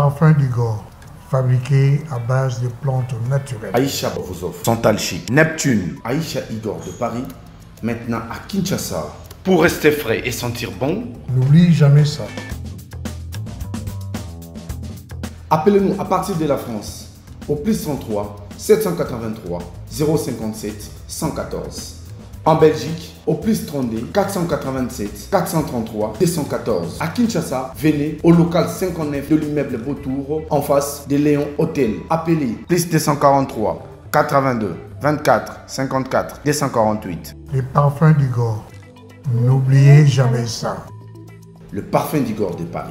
Parfum d'Igor, fabriqué à base de plantes naturelles. Aïcha vous Santal Neptune, Aïcha Igor de Paris, maintenant à Kinshasa. Pour rester frais et sentir bon, n'oublie jamais ça. Appelez-nous à partir de la France au plus 103 783 057 114. En Belgique, au plus 32 487 433 214. À Kinshasa, venez au local 59 de l'immeuble Beautour en face des Léon Hôtel. Appelez plus 243 82 24 54 248. Les parfums du Gore. N'oubliez jamais ça. Le parfum du Gore de Paris.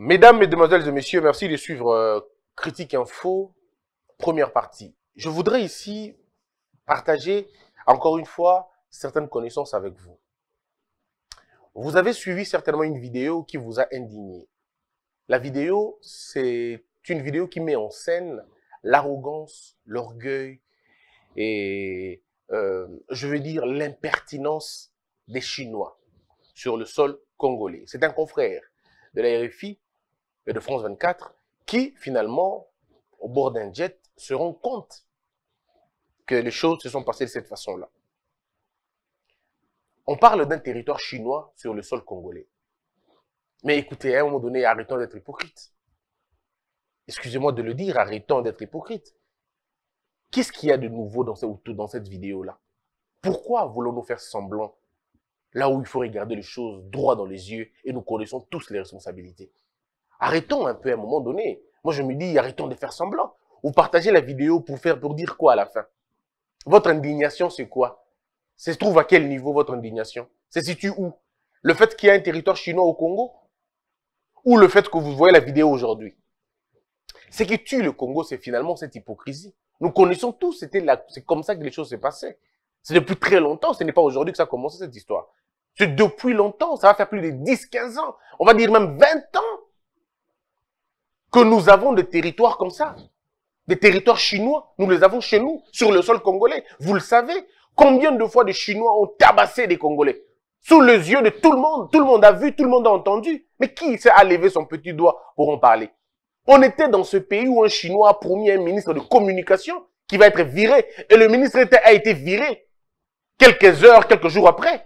Mesdames, Mesdemoiselles et Messieurs, merci de suivre euh, Critique Info, première partie. Je voudrais ici partager, encore une fois, certaines connaissances avec vous. Vous avez suivi certainement une vidéo qui vous a indigné. La vidéo, c'est une vidéo qui met en scène l'arrogance, l'orgueil et, euh, je veux dire, l'impertinence des Chinois sur le sol congolais. C'est un confrère de la RFI et de France 24 qui, finalement, au bord d'un jet, se rend compte les choses se sont passées de cette façon-là. On parle d'un territoire chinois sur le sol congolais. Mais écoutez, à un moment donné, arrêtons d'être hypocrites. Excusez-moi de le dire, arrêtons d'être hypocrites. Qu'est-ce qu'il y a de nouveau dans, cette vidéo-là Pourquoi voulons-nous faire semblant là où il faut regarder les choses droit dans les yeux et nous connaissons tous les responsabilités Arrêtons un peu à un moment donné. Moi, je me dis, arrêtons de faire semblant. Ou partagez la vidéo pour faire, pour dire quoi à la fin votre indignation, c'est quoi Ça se trouve à quel niveau votre indignation Se situe où Le fait qu'il y ait un territoire chinois au Congo Ou le fait que vous voyez la vidéo aujourd'hui Ce qui tue le Congo, c'est finalement cette hypocrisie. Nous connaissons tous, c'est comme ça que les choses se passaient. C'est depuis très longtemps, ce n'est pas aujourd'hui que ça a commencé cette histoire. C'est depuis longtemps, ça va faire plus de 10, 15 ans, on va dire même 20 ans que nous avons des territoires comme ça des territoires chinois. Nous les avons chez nous, sur le sol congolais. Vous le savez. Combien de fois des Chinois ont tabassé des Congolais Sous les yeux de tout le monde. Tout le monde a vu, tout le monde a entendu. Mais qui s'est levé son petit doigt pour en parler On était dans ce pays où un Chinois a promis un ministre de communication qui va être viré. Et le ministre a été viré quelques heures, quelques jours après.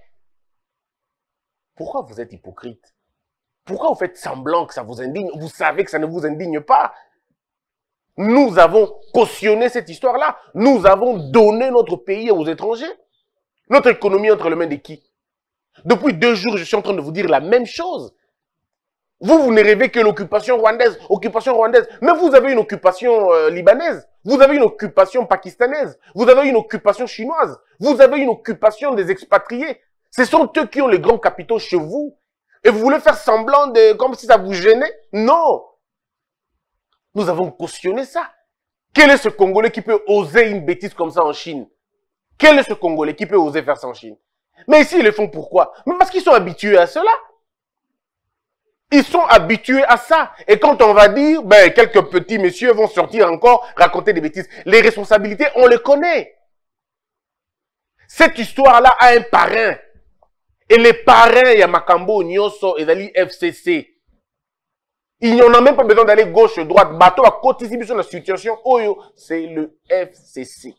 Pourquoi vous êtes hypocrite Pourquoi vous faites semblant que ça vous indigne Vous savez que ça ne vous indigne pas. Nous avons cautionné cette histoire-là. Nous avons donné notre pays aux étrangers. Notre économie entre les mains de qui Depuis deux jours, je suis en train de vous dire la même chose. Vous, vous ne rêvez que l'occupation rwandaise, occupation rwandaise. Mais vous avez une occupation euh, libanaise, vous avez une occupation pakistanaise, vous avez une occupation chinoise, vous avez une occupation des expatriés. Ce sont eux qui ont les grands capitaux chez vous. Et vous voulez faire semblant de, comme si ça vous gênait Non nous avons cautionné ça. Quel est ce Congolais qui peut oser une bêtise comme ça en Chine Quel est ce Congolais qui peut oser faire ça en Chine Mais ici, ils le font pourquoi Mais parce qu'ils sont habitués à cela. Ils sont habitués à ça. Et quand on va dire, ben, quelques petits messieurs vont sortir encore raconter des bêtises. Les responsabilités, on les connaît. Cette histoire-là a un parrain. Et les parrains, il y a Makambo, Nyoso, Dali FCC. Il n'y en a même pas besoin d'aller gauche, droite. Bateau à côté sur la situation. Oh c'est le FCC.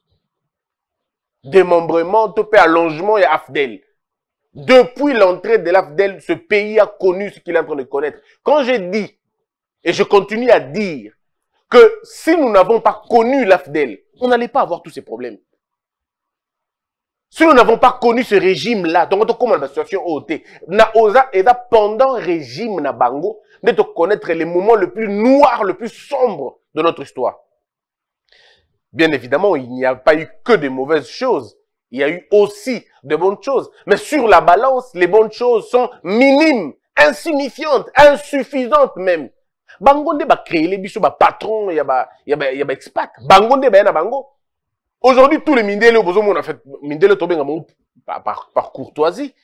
Démembrement, topé allongement et AFDEL. Depuis l'entrée de l'AFDEL, ce pays a connu ce qu'il est en train de connaître. Quand j'ai dit, et je continue à dire, que si nous n'avons pas connu l'AFDEL, on n'allait pas avoir tous ces problèmes. Si nous n'avons pas connu ce régime-là, donc on a la situation OT, na osa là pendant régime na bango, de te connaître les moments le plus noirs, le plus sombres de notre histoire. Bien évidemment, il n'y a pas eu que des mauvaises choses. Il y a eu aussi de bonnes choses. Mais sur la balance, les bonnes choses sont minimes, insignifiantes, insuffisantes même. Bangonde créer les biso ba patron a ba a ba y Bangonde, expat. bangonde ben, ba na Aujourd'hui tous les mindele besoin, on a fait par par courtoisie.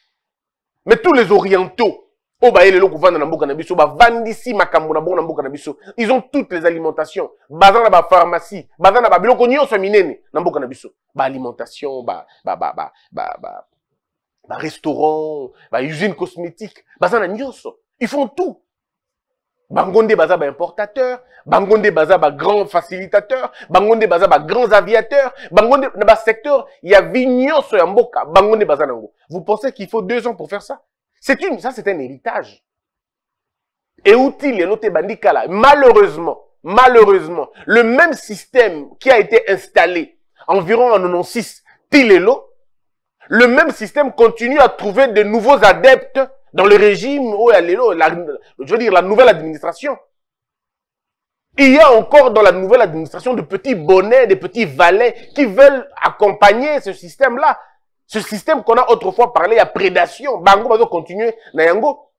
Mais tous les orientaux Oh bah na mboka na biso bavandisi ils ont toutes les alimentations Ils ont pharmacie, les na cosmétique ils font tout Ils ont baza importateurs, bango des grands facilitateurs, facilitateur bangonde aviateurs Il y vous pensez qu'il faut deux ans pour faire ça c'est une, ça c'est un héritage. Et utile, malheureusement, malheureusement, le même système qui a été installé environ en 96, Tilelo, le même système continue à trouver de nouveaux adeptes dans le régime, oh, la, je veux dire, la nouvelle administration. Il y a encore dans la nouvelle administration de petits bonnets, des petits valets qui veulent accompagner ce système-là. Ce système qu'on a autrefois parlé, il y a prédation. Bango, va continuer. Nayango.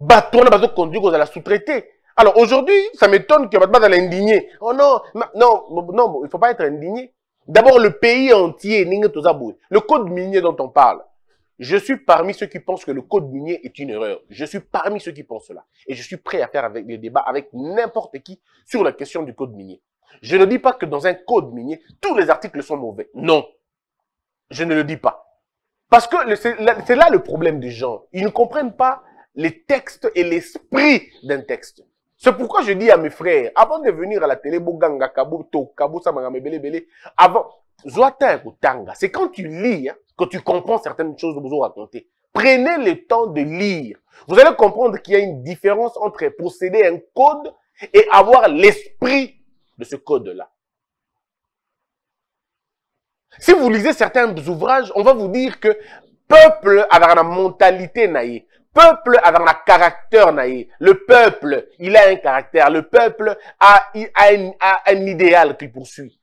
On va conduire à la sous traiter Alors aujourd'hui, ça m'étonne que Batman soit indigné. Oh non, non, non, il ne faut pas être indigné. D'abord, le pays entier, le code minier dont on parle. Je suis parmi ceux qui pensent que le code minier est une erreur. Je suis parmi ceux qui pensent cela. Et je suis prêt à faire des débats avec n'importe qui sur la question du code minier. Je ne dis pas que dans un code minier, tous les articles sont mauvais. Non. Je ne le dis pas. Parce que c'est là le problème des gens. Ils ne comprennent pas les textes et l'esprit d'un texte. C'est pourquoi je dis à mes frères, avant de venir à la télé, avant, c'est quand tu lis hein, que tu comprends certaines choses que vous racontez. Prenez le temps de lire. Vous allez comprendre qu'il y a une différence entre posséder un code et avoir l'esprit ce code-là. Si vous lisez certains ouvrages, on va vous dire que peuple avec la mentalité naïe, peuple avec un caractère naïe, le peuple, il a un caractère, le peuple a, un, idéal qu'il poursuit.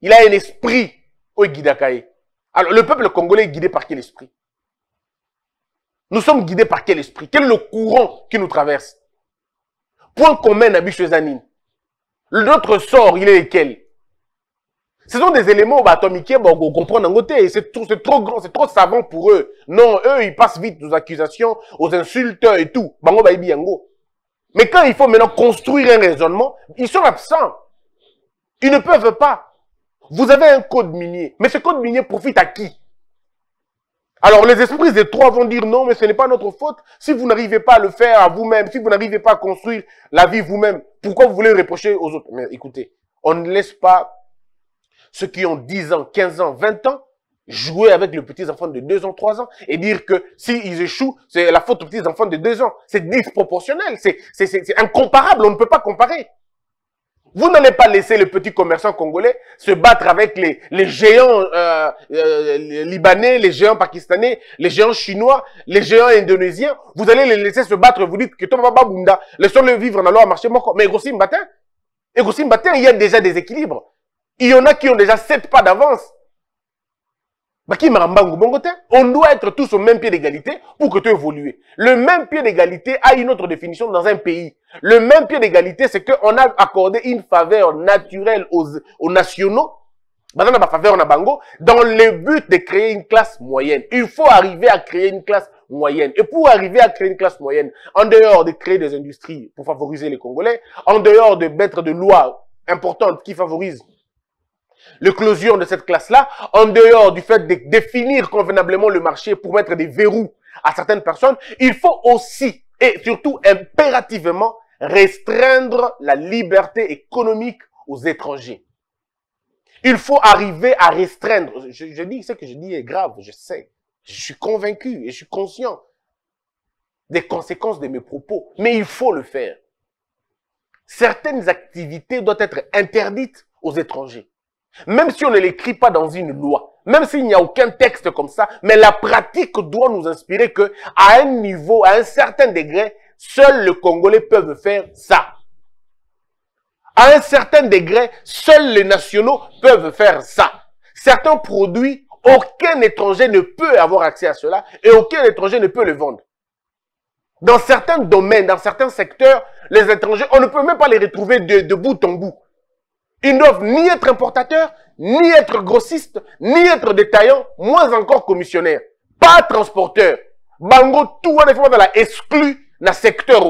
Il a un esprit au guidakaï. Alors, le peuple congolais est guidé par quel esprit Nous sommes guidés par quel esprit Quel est le courant qui nous traverse Point commun à L'autre sort, il est lequel Ce sont des éléments atomiques, on comprend d'un côté, c'est trop, trop grand, c'est trop savant pour eux. Non, eux, ils passent vite aux accusations, aux insultes et tout. Mais quand il faut maintenant construire un raisonnement, ils sont absents. Ils ne peuvent pas. Vous avez un code minier, mais ce code minier profite à qui alors les esprits des trois vont dire non, mais ce n'est pas notre faute. Si vous n'arrivez pas à le faire à vous-même, si vous n'arrivez pas à construire la vie vous-même, pourquoi vous voulez reprocher aux autres Mais écoutez, on ne laisse pas ceux qui ont 10 ans, 15 ans, 20 ans jouer avec les petits-enfants de 2 ans, 3 ans et dire que s'ils ils échouent, c'est la faute aux petits-enfants de 2 ans. C'est disproportionnel, c'est incomparable, on ne peut pas comparer. Vous n'allez pas laisser les petits commerçants congolais se battre avec les, les géants euh, euh, libanais, les géants pakistanais, les géants chinois, les géants indonésiens. Vous allez les laisser se battre. Vous dites que ton papa laissons-le vivre dans leur marché. Mais aussi Matin, il y a déjà des équilibres. Il y en a qui ont déjà sept pas d'avance. Bah, On doit être tous au même pied d'égalité pour que tu évolues. Le même pied d'égalité a une autre définition dans un pays. Le même pied d'égalité, c'est qu'on a accordé une faveur naturelle aux, aux nationaux, dans le but de créer une classe moyenne. Il faut arriver à créer une classe moyenne. Et pour arriver à créer une classe moyenne, en dehors de créer des industries pour favoriser les Congolais, en dehors de mettre de lois importantes qui favorisent l'éclosion de cette classe-là, en dehors du fait de définir convenablement le marché pour mettre des verrous à certaines personnes, il faut aussi et surtout impérativement restreindre la liberté économique aux étrangers. Il faut arriver à restreindre. Je, dis ce que je dis est grave, je sais. Je suis convaincu et je suis conscient des conséquences de mes propos, mais il faut le faire. Certaines activités doivent être interdites aux étrangers, même si on ne l'écrit pas dans une loi. Même s'il n'y a aucun texte comme ça, mais la pratique doit nous inspirer que, à un niveau, à un certain degré, seuls les Congolais peuvent faire ça. À un certain degré, seuls les nationaux peuvent faire ça. Certains produits, aucun étranger ne peut avoir accès à cela et aucun étranger ne peut le vendre. Dans certains domaines, dans certains secteurs, les étrangers, on ne peut même pas les retrouver de, de bout en bout. Ils ne doivent ni être importateurs, ni être grossiste, ni être détaillant, moins encore commissionnaire. Pas transporteur. Bango, tout en effet, la exclu dans le secteur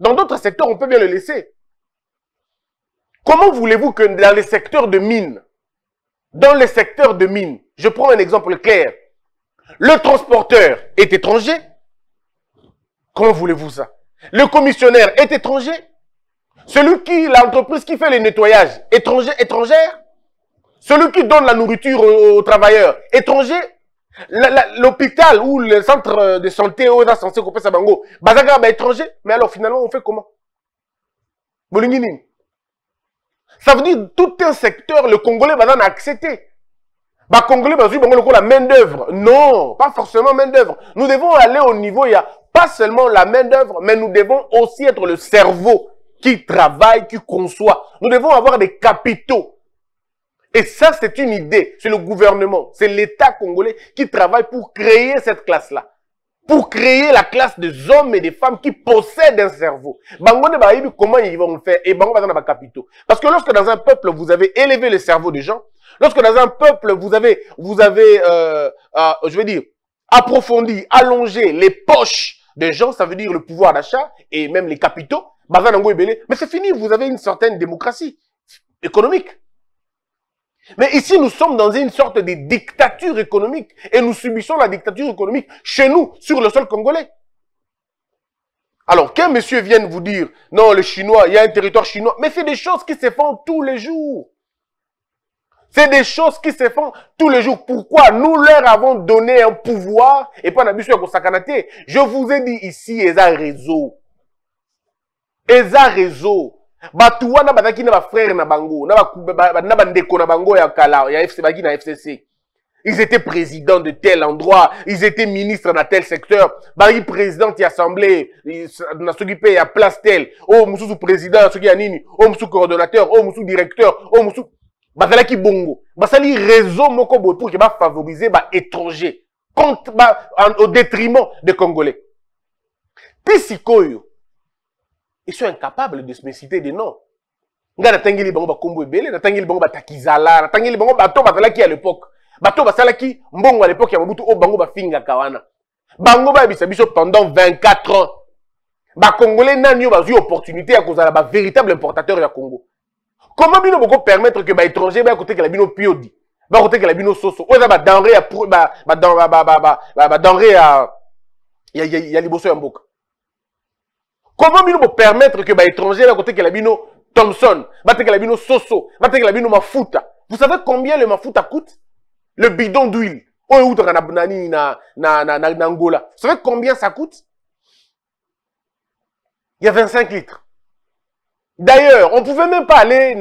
Dans d'autres secteurs, on peut bien le laisser. Comment voulez-vous que dans les secteurs de mines, dans les secteurs de mines, je prends un exemple clair, le transporteur est étranger Comment voulez-vous ça Le commissionnaire est étranger Celui qui, l'entreprise qui fait les nettoyages, étranger, étrangère celui qui donne la nourriture aux, travailleurs étrangers, l'hôpital ou le centre de santé où on a censé couper sa bango, bazaga bah, étranger, mais alors finalement on fait comment Bolingini. Ça veut dire tout un secteur, le Congolais va en accepter. Bah, Congolais, va dire la main-d'œuvre. Non, pas forcément main-d'œuvre. Nous devons aller au niveau, il y a pas seulement la main-d'œuvre, mais nous devons aussi être le cerveau qui travaille, qui conçoit. Nous devons avoir des capitaux et ça, c'est une idée. C'est le gouvernement, c'est l'État congolais qui travaille pour créer cette classe-là. Pour créer la classe des hommes et des femmes qui possèdent un cerveau. Comment ils vont le faire Et bango dans capitaux. Parce que lorsque dans un peuple, vous avez élevé le cerveau des gens, lorsque dans un peuple, vous avez, vous avez euh, euh, je veux dire, approfondi, allongé les poches des gens, ça veut dire le pouvoir d'achat et même les capitaux, mais c'est fini, vous avez une certaine démocratie économique. Mais ici, nous sommes dans une sorte de dictature économique et nous subissons la dictature économique chez nous, sur le sol congolais. Alors, qu'un monsieur vienne vous dire, non, les Chinois, il y a un territoire chinois, mais c'est des choses qui se font tous les jours. C'est des choses qui se font tous les jours. Pourquoi nous leur avons donné un pouvoir et pas pour Je vous ai dit ici, un Réseau. un Réseau bato wana bazalaki na frère na bango na bandeko na na bango ya kala ya fc Baki na fcc ils étaient présidents de tel endroit ils étaient ministres na tel secteur bari président d'assemblée assemblée na soki ya place tel Oh mosusu président na soki a nini oh mosusu coordinateur oh mosusu directeur oyo oh mosusu bazalaki bongo basali réseau moko boye pour ke ba baétranger au détriment des congolais mpe ils sont incapables de se citer des noms. nga tangili bango bakombo ebele natangeli bango batakizala natangeli bango bato bazalaki à l'époque bato Salaki, mbongo à l'époque ya mabutu o bango finga kawana. bango bayebisa biso pendant 24 ans na nyo ba zui opportunité ya kozala véritable importateur ya congo comment bino permettre que bokopermettre ke côté que la bino piodi la bino soso oyo eza badenre ya badenre ya liboso ya mboka Comment nous permettre que les étrangers, à côté que la bino Thompson, Soso, Mafuta, vous savez combien le Mafuta coûte Le bidon d'huile. Vous savez combien ça coûte Il y a 25 litres. D'ailleurs, on pouvait même pas aller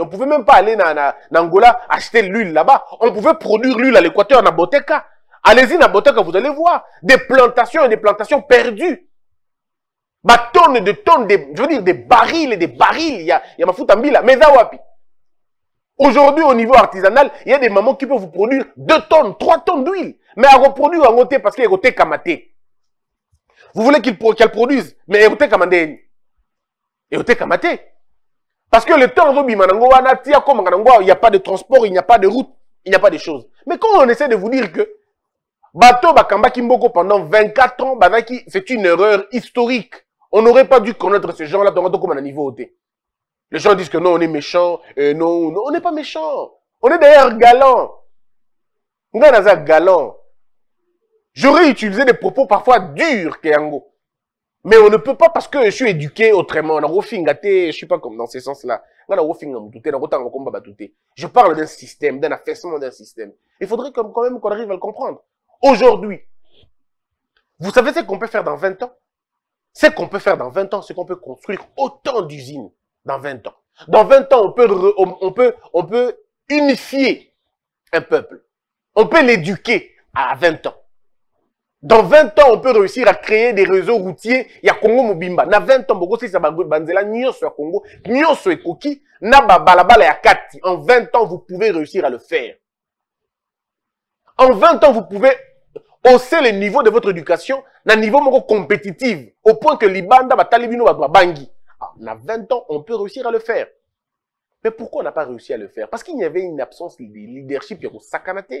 on pouvait même pas aller na, Angola acheter l'huile là-bas. On pouvait produire l'huile à l'équateur la Boteka. Allez-y la Boteka, vous allez voir. Des plantations et des plantations perdues tonnes de tonnes, de, je veux dire des barils et des barils, il y a, y a ma en mais Wapi Aujourd'hui, au niveau artisanal, il y a des mamans qui peuvent vous produire 2 tonnes, 3 tonnes d'huile, mais à reproduire en côté parce qu'il y kamaté. Vous voulez qu'elles produisent, mais ils kamandé. kamaté. Parce que le temps, il n'y a pas de transport, il n'y a pas de route, il n'y a pas de choses. Mais quand on essaie de vous dire que Bateau Bakamba pendant 24 ans, c'est une erreur historique. On n'aurait pas dû connaître ces gens-là dans comme un niveau ôté. Les gens disent que non, on est méchant. et euh, non, on n'est pas méchant. On est d'ailleurs galant. On est galant. J'aurais utilisé des propos parfois durs, Kéango. Mais on ne peut pas parce que je suis éduqué autrement. Je suis pas comme dans ce sens-là. Je parle d'un système, d'un affaissement d'un système. Il faudrait quand même qu'on arrive à le comprendre. Aujourd'hui, vous savez ce qu'on peut faire dans 20 ans ce qu'on peut faire dans 20 ans, c'est qu'on peut construire autant d'usines dans 20 ans. Dans 20 ans, on peut, on peut, on peut unifier un peuple. On peut l'éduquer à 20 ans. Dans 20 ans, on peut réussir à créer des réseaux routiers. Il y a Congo Mobimba. Dans 20 ans, banzela En 20 ans, vous pouvez réussir à le faire. En 20 ans, vous pouvez sait le niveau de votre éducation un niveau compétitif, compétitif, au point que libanda batali bino bangi. Ah, on na 20 ans on peut réussir à le faire mais pourquoi on n'a pas réussi à le faire parce qu'il y avait une absence de leadership et kosakana te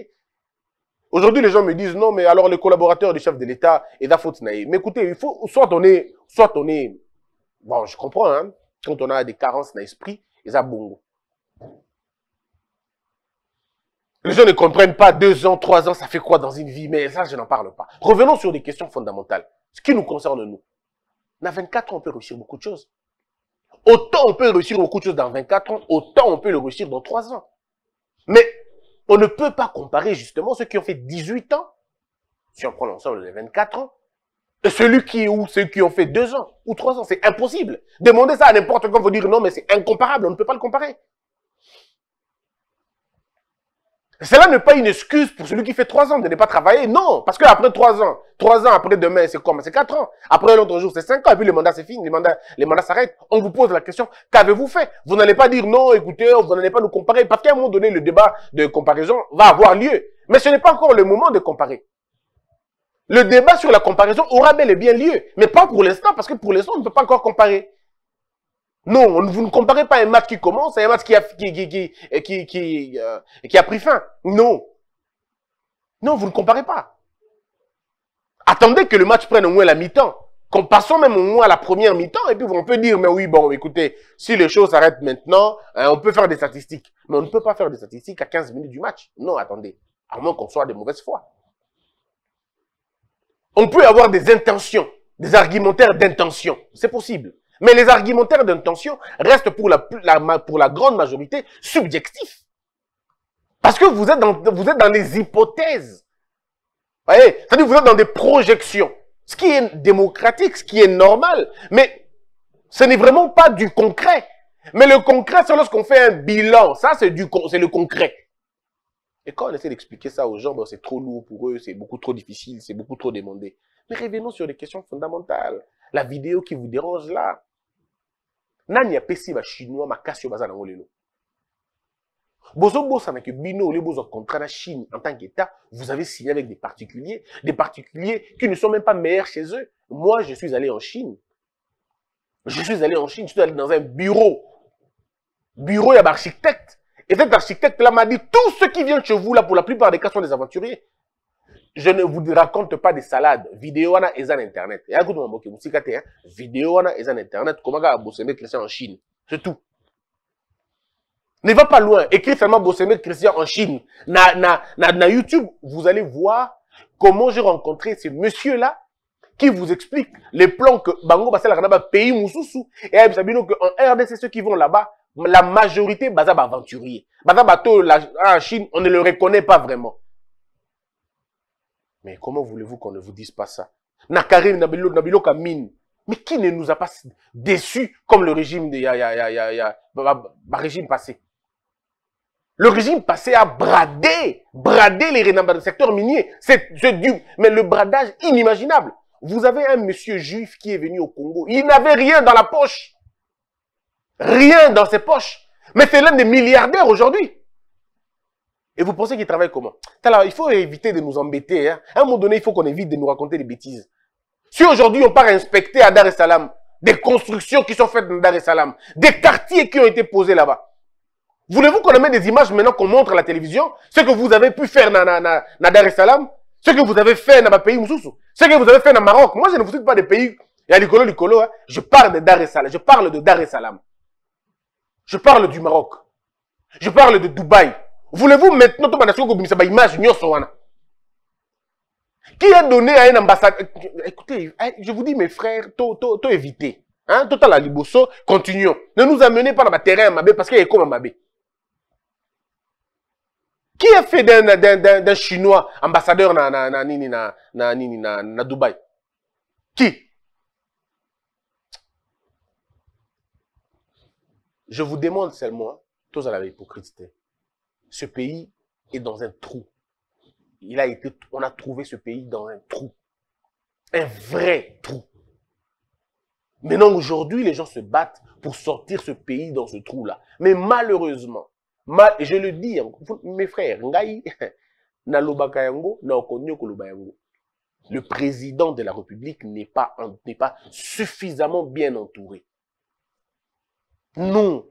Aujourd'hui, les gens me disent non, mais alors les collaborateurs du chef de l'État et la faute Mais écoutez, il faut soit on est, soit Bon, je comprends, hein. quand on a des carences dans l'esprit, et ça bongo. Les gens ne comprennent pas deux ans, trois ans, ça fait quoi dans une vie, mais ça, je n'en parle pas. Revenons sur des questions fondamentales. Ce qui nous concerne, nous. Dans 24 ans, on peut réussir beaucoup de choses. Autant on peut réussir beaucoup de choses dans 24 ans, autant on peut le réussir dans trois ans. Mais on ne peut pas comparer justement ceux qui ont fait 18 ans, si on prend l'ensemble des 24 ans, et celui qui ou ceux qui ont fait deux ans ou trois ans. C'est impossible. Demandez ça à n'importe quoi, vous dire non, mais c'est incomparable, on ne peut pas le comparer. Cela n'est pas une excuse pour celui qui fait trois ans de ne pas travailler. Non, parce qu'après trois ans, trois ans après demain, c'est comme C'est quatre ans. Après l'autre jour, c'est cinq ans. Et puis le mandat, c'est fini. Le mandat, le mandat s'arrête. On vous pose la question, qu'avez-vous fait Vous n'allez pas dire non, écoutez, vous n'allez pas nous comparer. Parce qu'à un moment donné, le débat de comparaison va avoir lieu. Mais ce n'est pas encore le moment de comparer. Le débat sur la comparaison aura bel et bien lieu. Mais pas pour l'instant, parce que pour l'instant, on ne peut pas encore comparer. Non, vous ne comparez pas un match qui commence à un match qui a, qui, qui, qui, euh, qui, a pris fin. Non. Non, vous ne comparez pas. Attendez que le match prenne au moins la mi-temps. Qu'on passe même au moins à la première mi-temps. Et puis on peut dire, mais oui, bon, écoutez, si les choses s'arrêtent maintenant, hein, on peut faire des statistiques. Mais on ne peut pas faire des statistiques à 15 minutes du match. Non, attendez. À moins qu'on soit de mauvaise foi. On peut avoir des intentions, des argumentaires d'intention. C'est possible. Mais les argumentaires d'intention restent pour la, pour la grande majorité subjectifs. Parce que vous êtes dans, vous êtes dans des hypothèses. Vous êtes dans des projections. Ce qui est démocratique, ce qui est normal. Mais ce n'est vraiment pas du concret. Mais le concret, c'est lorsqu'on fait un bilan. Ça, c'est du c'est le concret. Et quand on essaie d'expliquer ça aux gens, c'est trop lourd pour eux, c'est beaucoup trop difficile, c'est beaucoup trop demandé. Mais revenons sur les questions fondamentales. La vidéo qui vous dérange là, nani makasi au baza dans que bino chine en tant qu'état vous avez signé avec des particuliers des particuliers qui ne sont même pas meilleurs chez eux moi je suis allé en chine je suis allé en chine je suis allé dans un bureau bureau y un architecte. et cet architecte là m'a dit tous ceux qui viennent chez vous là pour la plupart des cas sont des aventuriers je ne vous raconte pas des salades. Vidéo a et en internet. mon kutu mamboke musika te, hein. vidéo a et en internet. Comment avez Bossemé Christian en Chine C'est tout. Ne va pas loin. Écris seulement Bossemé Christian en Chine. Na, na, na, na YouTube, vous allez voir comment j'ai rencontré ces monsieur là qui vous explique les plans que Bango Basel a pays Moussoussou. Et vous que en RDC, ceux qui vont là-bas, la majorité, bazaba aventurier. Bazab en Chine, on ne le reconnaît pas vraiment. Mais comment voulez-vous qu'on ne vous dise pas ça Mais qui ne nous a pas déçus comme le régime, de, régime passé le régime passé a bradé, bradé les dans du secteur minier. C'est du, mais le bradage inimaginable. Vous avez un monsieur juif qui est venu au Congo. Il n'avait rien dans la poche. Rien dans ses poches. Mais c'est l'un des milliardaires aujourd'hui. Et vous pensez qu'ils travaillent comment Alors, il faut éviter de nous embêter. Hein. À un moment donné, il faut qu'on évite de nous raconter des bêtises. Si aujourd'hui, on part inspecter à Dar es Salaam des constructions qui sont faites dans Dar es Salaam, des quartiers qui ont été posés là-bas, voulez-vous qu'on mette des images maintenant qu'on montre à la télévision Ce que vous avez pu faire dans, Dar es Salaam Ce que vous avez fait dans ma pays Moussous Ce que vous avez fait dans Maroc Moi, je ne vous cite pas des pays... Il y a Nicolas du hein? je parle de Dar es Salaam. Je parle de Dar es Salaam. Je parle du Maroc. Je parle de Dubaï voulez-vous maintenant tobanda soki kobimisa baimage sur qui a donné à un ambassadeur écoutez hein, je vous dis mes frères tout, évitez. to éviter hein? liboso continuons ne nous amenez pas dans le terrain, hein, parce mabe parce a à Mabé. qui a fait d'un chinois ambassadeur na, na, na, na, na, na, na qui je vous demande seulement tout à la hypocrite ce pays est dans un trou. Il a été, on a trouvé ce pays dans un trou. Un vrai trou. Maintenant, aujourd'hui, les gens se battent pour sortir ce pays dans ce trou-là. Mais malheureusement, mal, je le dis, hein, mes frères, le président de la République n'est pas, pas suffisamment bien entouré. Non,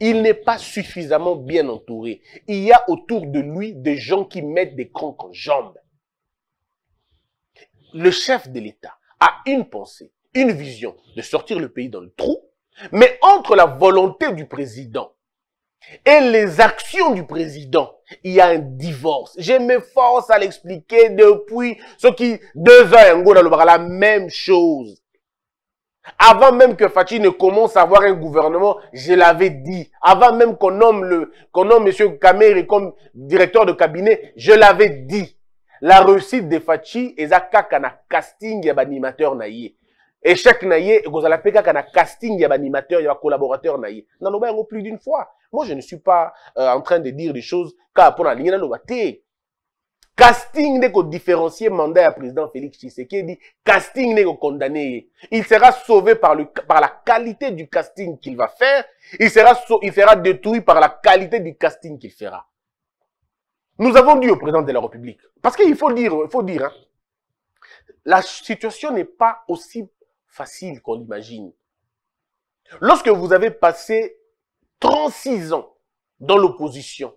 il n'est pas suffisamment bien entouré. Il y a autour de lui des gens qui mettent des conques en jambes. Le chef de l'État a une pensée, une vision de sortir le pays dans le trou, mais entre la volonté du président et les actions du président, il y a un divorce. Je m'efforce à l'expliquer depuis ce qui, deux un la même chose. Avant même que Fachi ne commence à avoir un gouvernement, je l'avais dit. Avant même qu'on nomme le, qu'on nomme M. Kamere comme directeur de cabinet, je l'avais dit. La réussite de Fachi est à un casting et animateur naïe. Échec naïe, et la a un casting et animateur et collaborateur naïe. N'en plus d'une fois. Moi, je ne suis pas euh, en train de dire des choses car pour la ligne, Casting n'est qu'au différencier mandat à président Félix Tshisekedi. Casting n'est qu'au condamné. Il sera sauvé par, le, par la qualité du casting qu'il va faire. Il sera, il détruit par la qualité du casting qu'il fera. Nous avons dit au président de la République, parce qu'il faut dire, il faut dire, hein, la situation n'est pas aussi facile qu'on l'imagine. Lorsque vous avez passé 36 ans dans l'opposition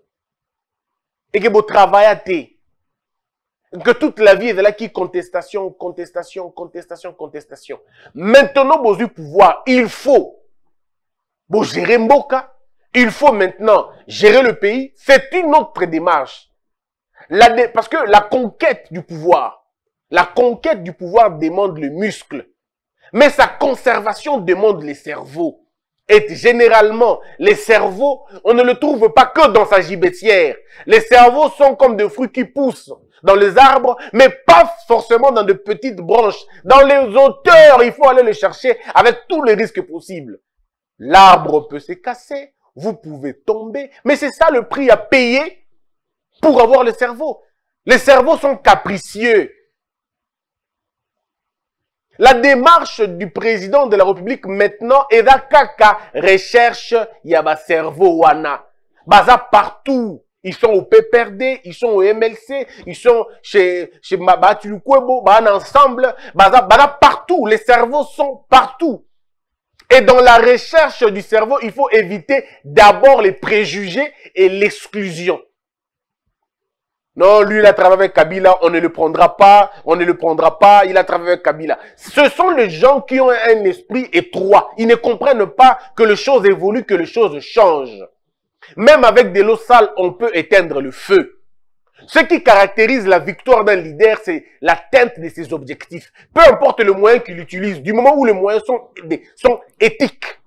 et que vous travaillez que toute la vie est là qui contestation, contestation, contestation, contestation. Maintenant, vous du pouvoir, il faut gérer Mboka, il faut maintenant gérer le pays. C'est une autre démarche. La parce que la conquête du pouvoir, la conquête du pouvoir demande le muscle, mais sa conservation demande les cerveaux. Et généralement, les cerveaux, on ne le trouve pas que dans sa gibetière. Les cerveaux sont comme des fruits qui poussent dans les arbres, mais pas forcément dans de petites branches. Dans les hauteurs, il faut aller les chercher avec tous les risques possibles. L'arbre peut se casser, vous pouvez tomber, mais c'est ça le prix à payer pour avoir le cerveau. Les cerveaux sont capricieux. La démarche du président de la République maintenant est kaka recherche yaba cerveau wana. Baza partout. Ils sont au PPRD, ils sont au MLC, ils sont chez, chez bah, ensemble, bah, bah, bah, partout. Les cerveaux sont partout. Et dans la recherche du cerveau, il faut éviter d'abord les préjugés et l'exclusion. Non, lui, il a travaillé avec Kabila, on ne le prendra pas, on ne le prendra pas, il a travaillé avec Kabila. Ce sont les gens qui ont un esprit étroit. Ils ne comprennent pas que les choses évoluent, que les choses changent. Même avec de l'eau sale, on peut éteindre le feu. Ce qui caractérise la victoire d'un leader, c'est l'atteinte de ses objectifs. Peu importe le moyen qu'il utilise, du moment où les moyens sont, sont éthiques,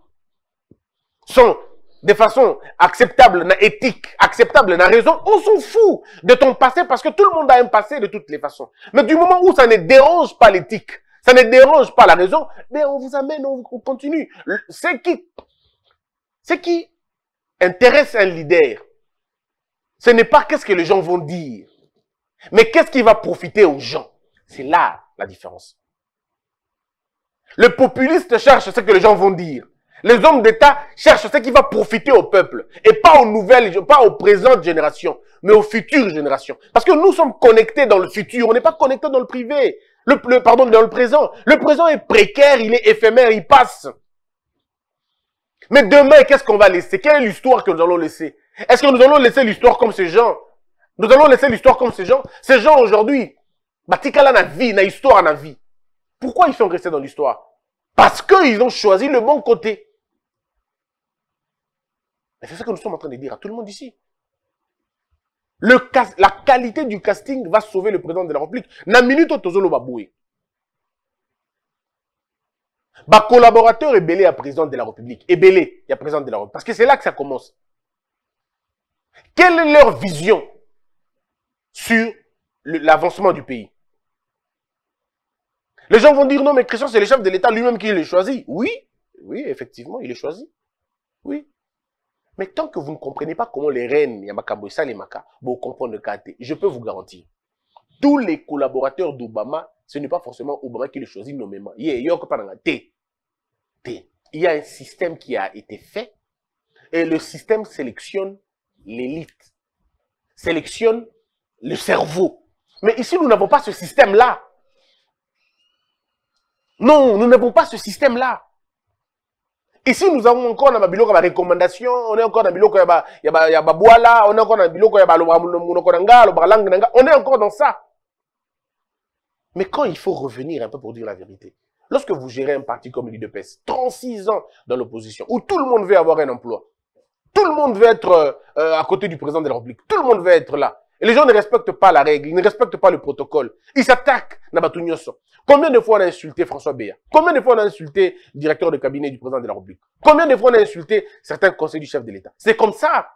sont de façon acceptable, éthique, acceptable, na raison, on s'en fout de ton passé parce que tout le monde a un passé de toutes les façons. Mais du moment où ça ne dérange pas l'éthique, ça ne dérange pas la raison, ben, on vous amène, on, continue. C'est qui, ce qui intéresse un leader, ce n'est pas qu'est-ce que les gens vont dire, mais qu'est-ce qui va profiter aux gens. C'est là la différence. Le populiste cherche ce que les gens vont dire. Les hommes d'État cherchent ce qui va profiter au peuple et pas aux nouvelles, pas aux présentes générations, mais aux futures générations. Parce que nous sommes connectés dans le futur, on n'est pas connectés dans le privé, pardon, dans le présent. Le présent est précaire, il est éphémère, il passe. Mais demain, qu'est-ce qu'on va laisser Quelle est l'histoire que nous allons laisser Est-ce que nous allons laisser l'histoire comme ces gens Nous allons laisser l'histoire comme ces gens Ces gens aujourd'hui, Batikala n'a vie, une histoire, n'a vie. Pourquoi ils sont restés dans l'histoire Parce qu'ils ont choisi le bon côté. Et c'est ce que nous sommes en train de dire à tout le monde ici. la qualité du casting va sauver le président de la République. Na minute va baboué. Bah, collaborateur et belé à président de la République. Et belé à président de la République. Parce que c'est là que ça commence. Quelle est leur vision sur l'avancement du pays Les gens vont dire non, mais Christian, c'est le chef de l'État lui-même qui l'a choisi. Oui, oui, effectivement, il est choisi. Oui. Mais tant que vous ne comprenez pas comment les reines Yamaka Boissa, les Maka, vous comprenez le cas-à-cas. Je peux vous garantir, tous les collaborateurs d'Obama ce n'est pas forcément Obama qui le choisit nommément. Il y a un système qui a été fait et le système sélectionne l'élite, sélectionne le cerveau. Mais ici, nous n'avons pas ce système-là. Non, nous n'avons pas ce système-là. Ici, nous avons encore dans la recommandation, on est encore dans Babylon il y a là, on est encore dans Babylon il y a on est encore dans ça. Mais quand il faut revenir un peu pour dire la vérité, lorsque vous gérez un parti comme l'UDPS, 36 ans dans l'opposition, où tout le monde veut avoir un emploi, tout le monde veut être euh, euh, à côté du président de la République, tout le monde veut être là. Et les gens ne respectent pas la règle, ils ne respectent pas le protocole. Ils s'attaquent Nabatou Combien de fois on a insulté François Béat Combien de fois on a insulté le directeur de cabinet du président de la République Combien de fois on a insulté certains conseils du chef de l'État C'est comme ça.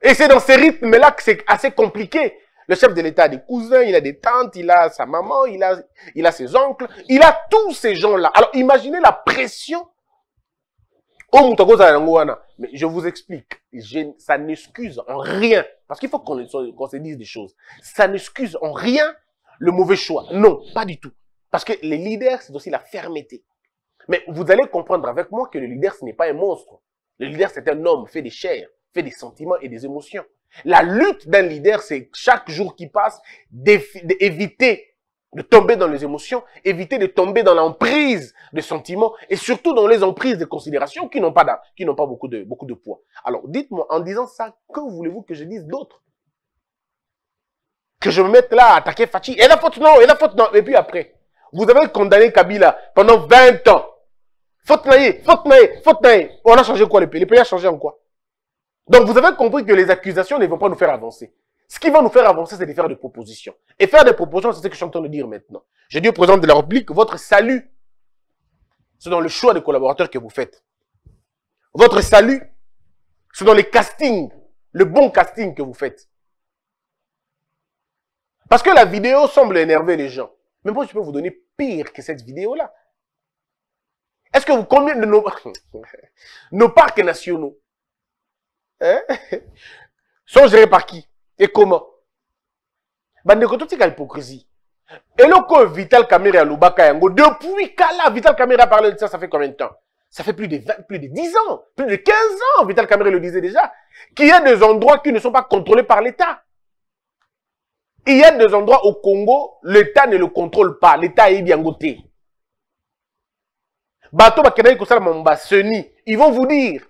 Et c'est dans ces rythmes-là que c'est assez compliqué le chef de l'État a des cousins, il a des tantes, il a sa maman, il a, il a ses oncles, il a tous ces gens-là. Alors imaginez la pression. Oh, Mais je vous explique, ça n'excuse en rien, parce qu'il faut qu'on se dise des choses, ça n'excuse en rien le mauvais choix. Non, pas du tout. Parce que les leaders, c'est aussi la fermeté. Mais vous allez comprendre avec moi que le leader, ce n'est pas un monstre. Le leader, c'est un homme fait des chairs, fait des sentiments et des émotions. La lutte d'un leader, c'est chaque jour qui passe d'éviter de tomber dans les émotions, éviter de tomber dans l'emprise de sentiments et surtout dans les emprises de considérations qui n'ont pas qui n'ont pas beaucoup de, beaucoup de poids. Alors, dites-moi, en disant ça, que voulez-vous que je dise d'autre? Que je me mette là à attaquer Fatih. Et la faute, non, et la faute, non. Et puis après, vous avez condamné Kabila pendant 20 ans. Faute naïe, faute naïe, faute naïe. On a changé quoi les pays? Le pays a changé en quoi? Donc vous avez compris que les accusations ne vont pas nous faire avancer. Ce qui va nous faire avancer, c'est de faire des propositions. Et faire des propositions, c'est ce que je suis en train de dire maintenant. Je dis au président de la République, votre salut, c'est dans le choix des collaborateurs que vous faites. Votre salut, c'est dans les castings, le bon casting que vous faites. Parce que la vidéo semble énerver les gens. Mais moi, je peux vous donner pire que cette vidéo-là. Est-ce que vous, combien de nos parcs nationaux, Hein? sont gérés par qui et comment Et totika l'hypocrisie eloko vital camera yango depuis kala vital a parlé de ça ça fait combien de temps ça fait plus de plus de 10 ans, plus de 15 ans, Vital Kamere le disait déjà, qu'il y a des endroits qui ne sont pas contrôlés par l'État. Il y a des endroits au Congo, l'État ne le contrôle pas, l'État est bien goûté Bato ils vont vous dire,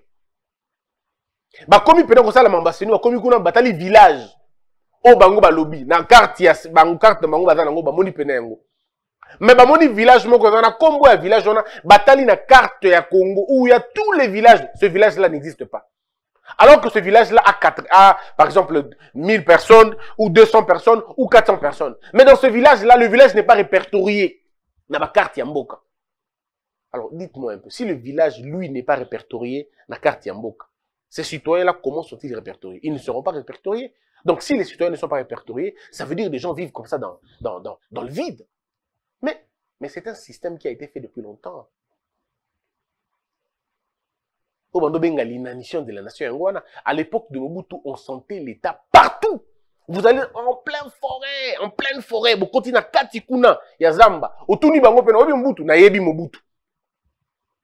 bakomi mpena kosalama baseni bakomi kuna batali village au bango balobi na carte ya bango carte na bango baza nango bamoni mpena mais me moni village moko eza na nkombo ya village wana batali na carte ya congo y a tous les villages ce village là n'existe pas alors que ce village là a, a par exemple 1000 personnes ou 200 personnes ou 400 personnes mais dans ce village là le village n'est pas répertorié na carte ya mboka alors dites-moi un peu si le village lui n'est pas répertorié na carte ya mboka ces citoyens-là, comment sont-ils répertoriés Ils ne seront pas répertoriés. Donc si les citoyens ne sont pas répertoriés, ça veut dire que les gens vivent comme ça dans, le vide. Mais, mais c'est un système qui a été fait depuis longtemps. Au Bandobenga, l'inanition de la nation à l'époque de Mobutu, on sentait l'État partout. Vous allez en pleine forêt, en pleine forêt, vous continuez à Katikuna, Yazamba, Otuni Bango Mobutu, Nayebi Mobutu.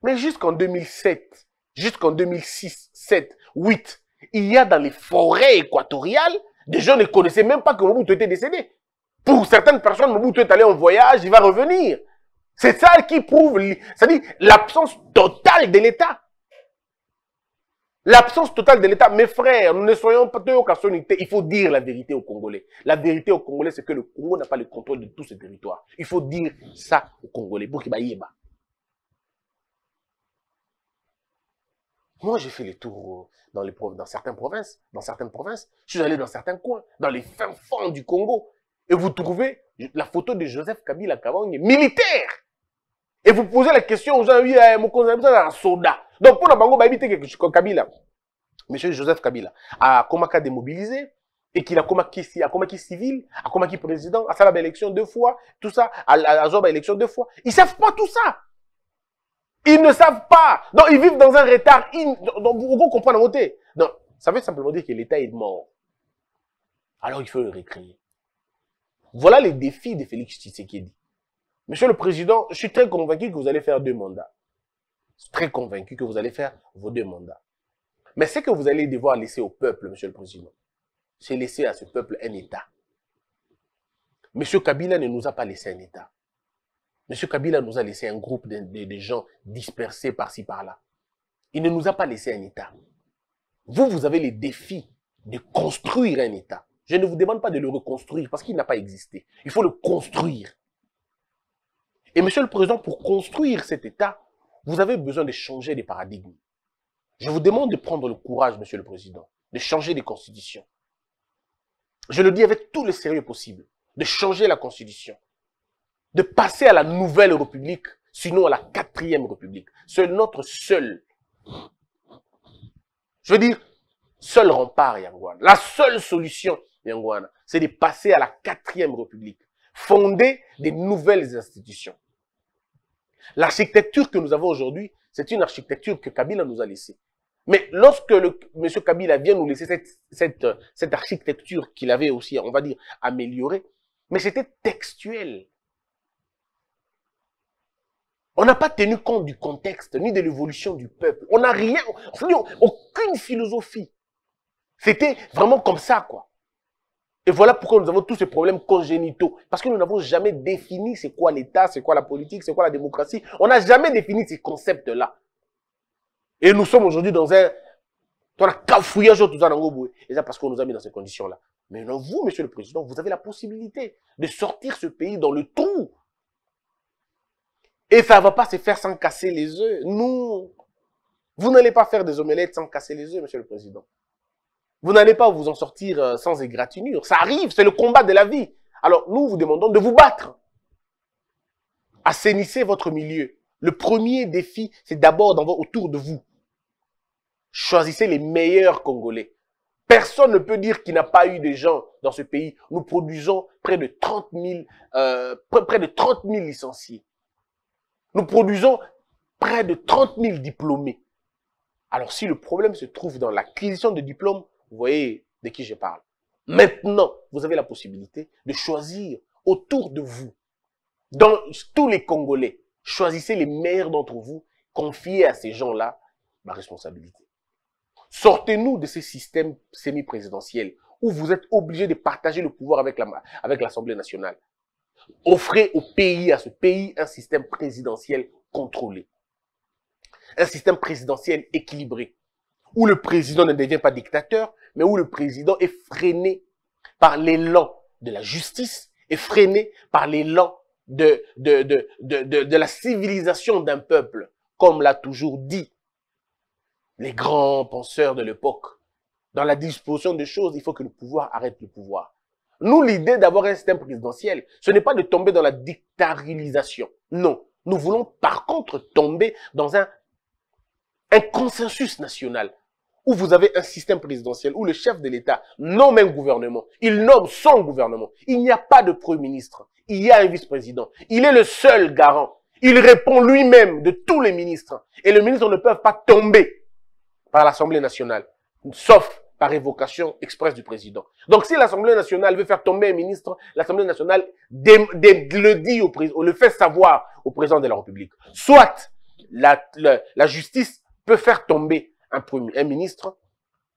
Mais jusqu'en 2007, jusqu'en 2006, 7, 8, il y a dans les forêts équatoriales, des gens ne connaissaient même pas que Mobutu était décédé. Pour certaines personnes, Mobutu est allé en voyage, il va revenir. C'est ça qui prouve, c'est-à-dire l'absence totale de l'État. L'absence totale de l'État. Mes frères, nous ne soyons pas de Il faut dire la vérité aux Congolais. La vérité aux Congolais, c'est que le Congo n'a pas le contrôle de tout ce territoire. Il faut dire ça aux Congolais pour qu'ils Moi, j'ai fait les tours euh, dans, dans certaines provinces, dans certaines provinces. Je suis allé dans certains coins, dans les fins fonds du Congo. Et vous trouvez la photo de Joseph Kabila Kabange, militaire. Et vous posez la question aux gens, oui, eh, mon un soldat Donc, pour la bango, bah, quelque éviter que Kabila. Monsieur Joseph Kabila a démobilisé et qu'il a Komaki, a civil, a Komaki président, a fait élection deux fois, tout ça, à a, a à élection deux fois. Ils savent pas tout ça. Ils ne savent pas. Donc, ils vivent dans un retard. Donc, vous comprenez la beauté. Non, ça veut simplement dire que l'État est mort. Alors, il faut le recréer. Voilà les défis de Félix Tshisekedi. Monsieur le Président, je suis très convaincu que vous allez faire deux mandats. Je suis très convaincu que vous allez faire vos deux mandats. Mais ce que vous allez devoir laisser au peuple, Monsieur le Président, c'est laisser à ce peuple un État. Monsieur Kabila ne nous a pas laissé un État. M. Kabila nous a laissé un groupe de, gens dispersés par-ci, par-là. Il ne nous a pas laissé un État. Vous, vous avez le défi de construire un État. Je ne vous demande pas de le reconstruire parce qu'il n'a pas existé. Il faut le construire. Et Monsieur le Président, pour construire cet État, vous avez besoin de changer les paradigmes. Je vous demande de prendre le courage, Monsieur le Président, de changer les constitutions. Je le dis avec tout le sérieux possible, de changer la constitution de passer à la nouvelle République, sinon à la quatrième République. C'est notre seul, je veux dire, seul rempart, Yanguana. La seule solution, Yanguana, c'est de passer à la quatrième République, fonder des nouvelles institutions. L'architecture que nous avons aujourd'hui, c'est une architecture que Kabila nous a laissée. Mais lorsque M. Kabila vient nous laisser cette, cette architecture qu'il avait aussi, on va dire, améliorée, mais c'était textuel. On n'a pas tenu compte du contexte ni de l'évolution du peuple. On n'a rien, aucune philosophie. C'était vraiment comme ça, quoi. Et voilà pourquoi nous avons tous ces problèmes congénitaux. Parce que nous n'avons jamais défini c'est quoi l'État, c'est quoi la politique, c'est quoi la démocratie. On n'a jamais défini ces concepts-là. Et nous sommes aujourd'hui dans un... Dans un cafouillage tout ça Et ça parce qu'on nous a mis dans ces conditions-là. Mais non, vous, monsieur le président, vous avez la possibilité de sortir ce pays dans le trou et ça ne va pas se faire sans casser les œufs. Nous, Vous n'allez pas faire des omelettes sans casser les œufs, monsieur le président. Vous n'allez pas vous en sortir euh, sans égratignure. Ça arrive, c'est le combat de la vie. Alors, nous vous demandons de vous battre. Assainissez votre milieu. Le premier défi, c'est d'abord d'en autour de vous. Choisissez les meilleurs Congolais. Personne ne peut dire qu'il n'a pas eu de gens dans ce pays. Nous produisons près de euh, près de 30 000 licenciés. Nous produisons près de 30 000 diplômés. Alors si le problème se trouve dans l'acquisition de diplômes, vous voyez de qui je parle. Maintenant, vous avez la possibilité de choisir autour de vous, dans tous les Congolais, choisissez les meilleurs d'entre vous, confiez à ces gens-là ma responsabilité. Sortez-nous de ce système semi présidentiel où vous êtes obligés de partager le pouvoir avec l'Assemblée nationale offrez au pays, à ce pays, un système présidentiel contrôlé. Un système présidentiel équilibré, où le président ne devient pas dictateur, mais où le président est freiné par l'élan de la justice, est freiné par l'élan de, de la civilisation d'un peuple, comme l'a toujours dit les grands penseurs de l'époque. Dans la disposition des choses, il faut que le pouvoir arrête le pouvoir. Nous, l'idée d'avoir un système présidentiel, ce n'est pas de tomber dans la dictarilisation. Non. Nous voulons par contre tomber dans un, un consensus national où vous avez un système présidentiel où le chef de l'État nomme un gouvernement, il nomme son gouvernement. Il n'y a pas de Premier ministre, il y a un vice-président. Il est le seul garant. Il répond lui-même de tous les ministres. Et les ministres ne peuvent pas tomber par l'Assemblée nationale, sauf par évocation expresse du président. Donc si l'Assemblée nationale veut faire tomber un ministre, l'Assemblée nationale le dit au président, le fait savoir au président de la République. Soit la, justice peut faire tomber un, ministre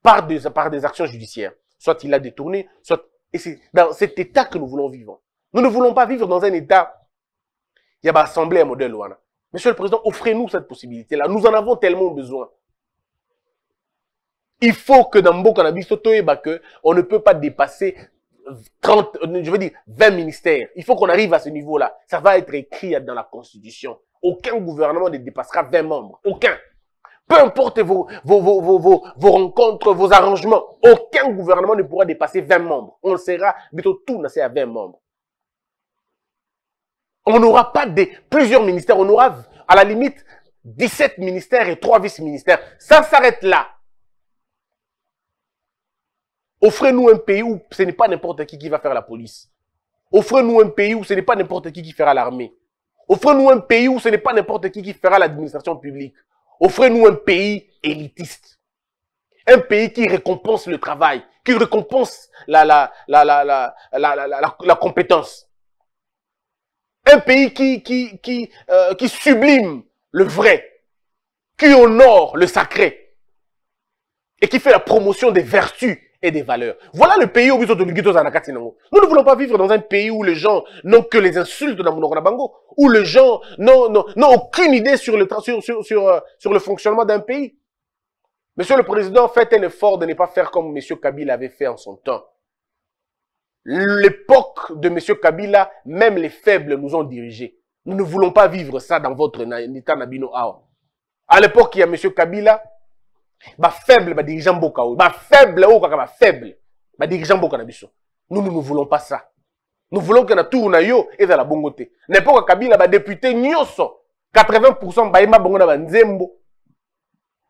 par des, actions judiciaires. Soit il a détourné, soit... Et c'est dans cet état que nous voulons vivre. Nous ne voulons pas vivre dans un état... Il y a assemblée un modèle, Monsieur le Président, offrez-nous cette possibilité-là. Nous en avons tellement besoin. Il faut que dans Mboka que on ne peut pas dépasser 30, je veux dire 20 ministères. Il faut qu'on arrive à ce niveau-là. Ça va être écrit dans la Constitution. Aucun gouvernement ne dépassera 20 membres. Aucun. Peu importe vos, vos, vos, rencontres, vos arrangements, aucun gouvernement ne pourra dépasser 20 membres. On sera bientôt tout dans à 20 membres. On n'aura pas plusieurs ministères, on aura à la limite 17 ministères et 3 vice-ministères. Ça s'arrête là. Offrez-nous un pays où ce n'est pas n'importe qui qui va faire la police. Offrez-nous un pays où ce n'est pas n'importe qui qui fera l'armée. Offrez-nous un pays où ce n'est pas n'importe qui qui fera l'administration publique. Offrez-nous un pays élitiste. Un pays qui récompense le travail, qui récompense la, la, la, compétence. Un pays qui, qui, qui, euh, qui sublime le vrai, qui honore le sacré et qui fait la promotion des vertus et des valeurs. Voilà le pays où nous ne voulons pas vivre dans un pays où les gens n'ont que les insultes dans Bango, où les gens n'ont aucune idée sur le, sur, euh, sur, le fonctionnement d'un pays. Monsieur le Président, faites un effort de ne pas faire comme Monsieur Kabila avait fait en son temps. L'époque de Monsieur Kabila, même les faibles nous ont dirigés. Nous ne voulons pas vivre ça dans votre Nabino Aon. À l'époque, il y a Monsieur Kabila, Ba faible, ba dirigeant ou Ba faible, ou kaka ba faible. Ba dirigeant na biso. Nous, nous ne voulons pas ça. Nous voulons que na tour na yo et dans la côté. N'est pas Kabila, ba député nyoso. 80% ba yema bongo na ba nzembo.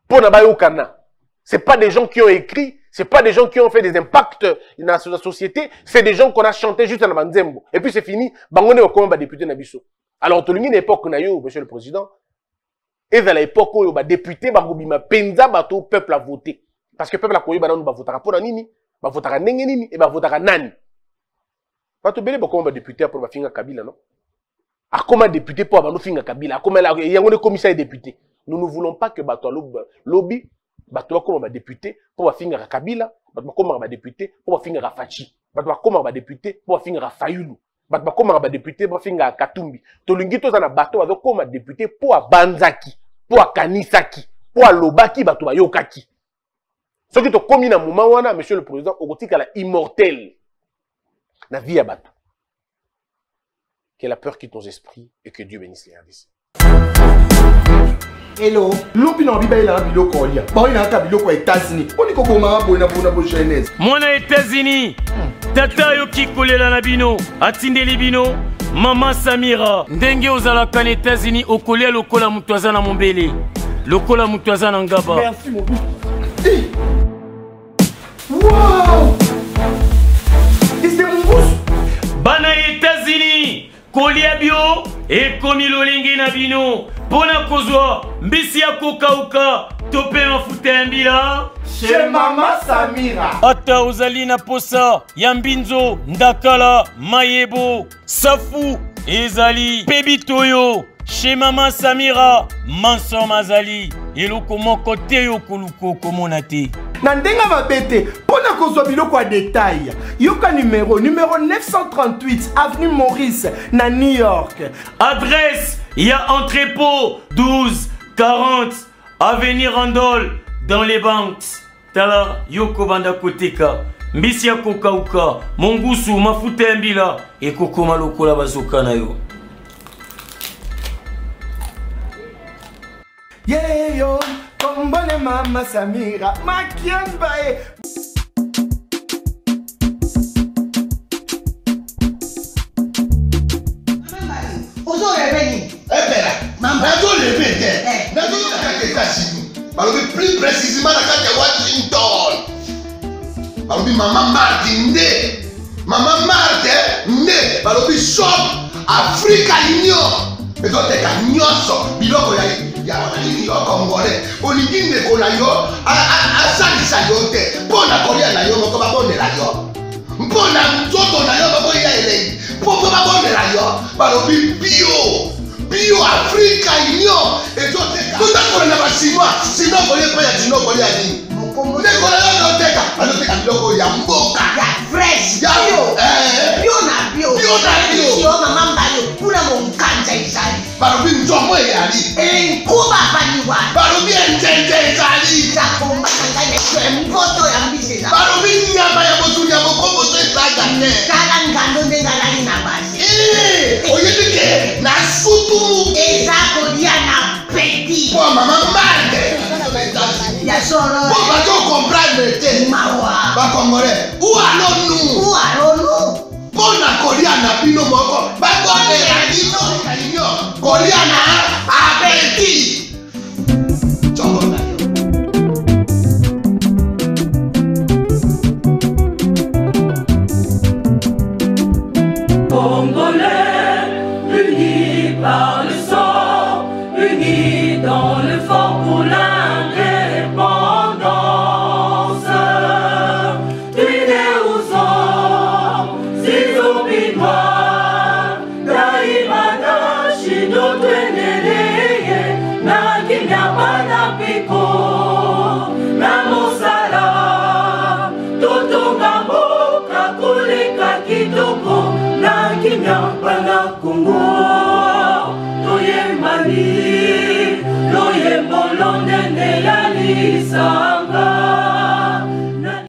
Pour na ba yo kana. C'est pas des gens qui ont écrit, c'est pas des gens qui ont fait des impacts dans la société, c'est des gens qu'on a chanté juste à la Banzembo. Et puis c'est fini, bangone au combat député biso Alors, tout le monde yo monsieur le président, et à ezala epoke oyo badepute bakobima mpenza bato peuple a voté parce que peuple akoyeba ba bavotaka mpona nini votera bah, nenge nini e votera nani bato bah, ebele député pour ba finga kabila non akoma député pour ba no finga kabila akoma yango nde komisa député nous ne voulons pas que bato alobi bato député pour ba finga kabila bato bakomaka badéputé mpo bafingaka faci bato bakomaka badéputé mpo bafingaka fayulu bato député pour mpo bah, finga katumbi tolingi toza na bato bazokoma député mpo banzaki pour akanisaki pour alobaki Ce bayokaki te tokomi na moment wana monsieur le président au à immortel na vie ya bato que la peur quitte nos esprits et que dieu bénisse les RDC hello lobi na bibai na biloko olia baoi na kaka biloko ya etats-unis mponi kokoma boye na bona bogenèse mwana ya etats-unis tata ayoki kolela na bino atindeli bino mama samira ndenge ozalaka na etats-unis okolia lokola moto aza na mobele lokola moto aza na ngaba Merci, kolia bio ekomi lolenge na bino mpo na kozwa mbisi ya kokauka to mpe mafuta ya mbila chez mama samira ata ozali na posa ya mbinzo ndakala mayebo safu ezali mpe bitoyo chez maman samira Manson mazali et moko te yo koluka okomona te na ndenge mabe na biloko détail. yoka numéro numéro 938 avenue maurice na new york adresse ya entrepôt 1240 avenue randol dans les banques tala yoko banda koteka mbisi ya kokauka mongusu mafuta ya mbila ekokoma lokola bazoka yo yo kombone mama samira makiambae eh, eh. balobi plus précisement na kati ya washington balobi mama marte nde mama marte nde balobi shop africa union ezoteka nyonso biloko ya yàrá yìí yọ ọkọ ngọ rẹ onigi nneko la yọ asalisa yọ tẹ bọ́ọ̀lù akọ̀rí ẹ̀ la yọ mọ̀kọ́ bá bọ́ọ̀lù ẹ̀ la yọ la yọ mọ̀kọ́ yẹ ẹ̀lẹ́ yìí bọ́ọ̀lù bá bọ́ọ̀lù ẹ̀ la yọ bàlọ́ bí bíò bíò áfíríkà yìí ní ọ̀ ètò ọ̀tẹ̀ ká. tó dákọ̀rọ̀ nàbà sinú à sinú ọ̀kọ̀rí Because I don't take her. I don't take her. Logo ya mboka. Ya fresh. Ya bio. Eh. Bio na bio. Bio na bio. Bio na mamba yo. Kuna mongkanja izali. Barubi njomo yali. Eh nkuba baliwa. Barubi enjenje izali. Zako mbakanga yesu emboto ya mbize la. Barubi nyama ya bozu ya mokombo to izaga ne. Kala ngando nengalali na basi. Eh. Oyedike na sutu. Eh. sọ̀rọ̀ rẹ̀. bó bá tó comprendre rẹ̀. má wà. bákọ̀ngọ̀ rẹ̀ wú àlọ́ nù. wú àlọ́ nù. bọ́ọ̀nà kọ̀rí àná bínú mọ́kọ̀ bá gbọ́ bẹ̀rẹ̀ àdínú ẹ̀yọ́ àná abẹ́ẹ̀tì.